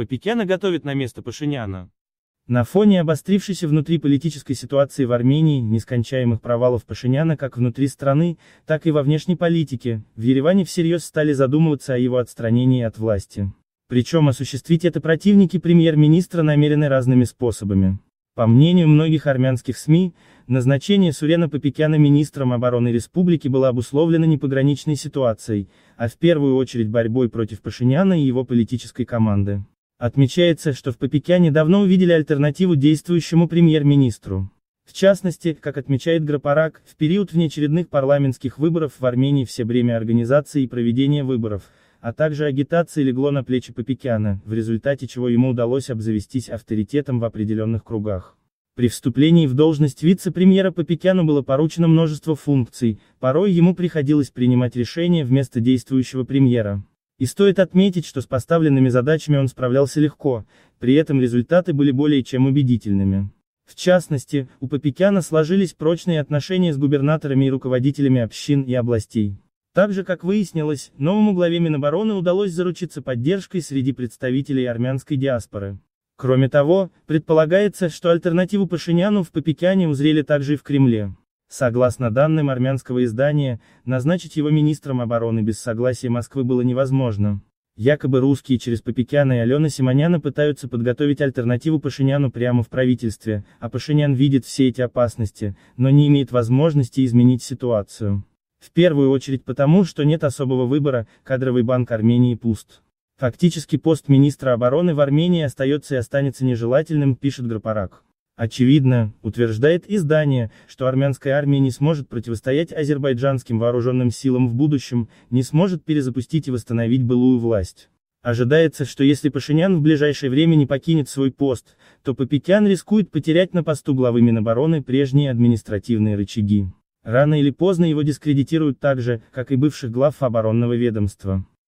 Попекяна готовит на место Пашиняна. На фоне обострившейся внутри политической ситуации в Армении, нескончаемых провалов Пашиняна как внутри страны, так и во внешней политике, в Ереване всерьез стали задумываться о его отстранении от власти. Причем осуществить это противники премьер-министра намерены разными способами. По мнению многих армянских СМИ, назначение Сурена Попекяна министром обороны республики было обусловлено не пограничной ситуацией, а в первую очередь борьбой против Пашиняна и его политической команды. Отмечается, что в Попекяне давно увидели альтернативу действующему премьер-министру. В частности, как отмечает Грапарак, в период внеочередных парламентских выборов в Армении все время организации и проведения выборов, а также агитации легло на плечи Попекяна, в результате чего ему удалось обзавестись авторитетом в определенных кругах. При вступлении в должность вице-премьера Попекяну было поручено множество функций, порой ему приходилось принимать решения вместо действующего премьера. И стоит отметить, что с поставленными задачами он справлялся легко, при этом результаты были более чем убедительными. В частности, у Попекяна сложились прочные отношения с губернаторами и руководителями общин и областей. Также, как выяснилось, новому главе Минобороны удалось заручиться поддержкой среди представителей армянской диаспоры. Кроме того, предполагается, что альтернативу Пашиняну в Попекяне узрели также и в Кремле. Согласно данным армянского издания, назначить его министром обороны без согласия Москвы было невозможно. Якобы русские через Попекяна и Алена Симоняна пытаются подготовить альтернативу Пашиняну прямо в правительстве, а Пашинян видит все эти опасности, но не имеет возможности изменить ситуацию. В первую очередь потому, что нет особого выбора, кадровый банк Армении пуст. Фактически пост министра обороны в Армении остается и останется нежелательным, пишет Грапарак. Очевидно, утверждает издание, что армянская армия не сможет противостоять азербайджанским вооруженным силам в будущем, не сможет перезапустить и восстановить былую власть. Ожидается, что если Пашинян в ближайшее время не покинет свой пост, то Папикян рискует потерять на посту главы Минобороны прежние административные рычаги. Рано или поздно его дискредитируют так же, как и бывших глав оборонного ведомства.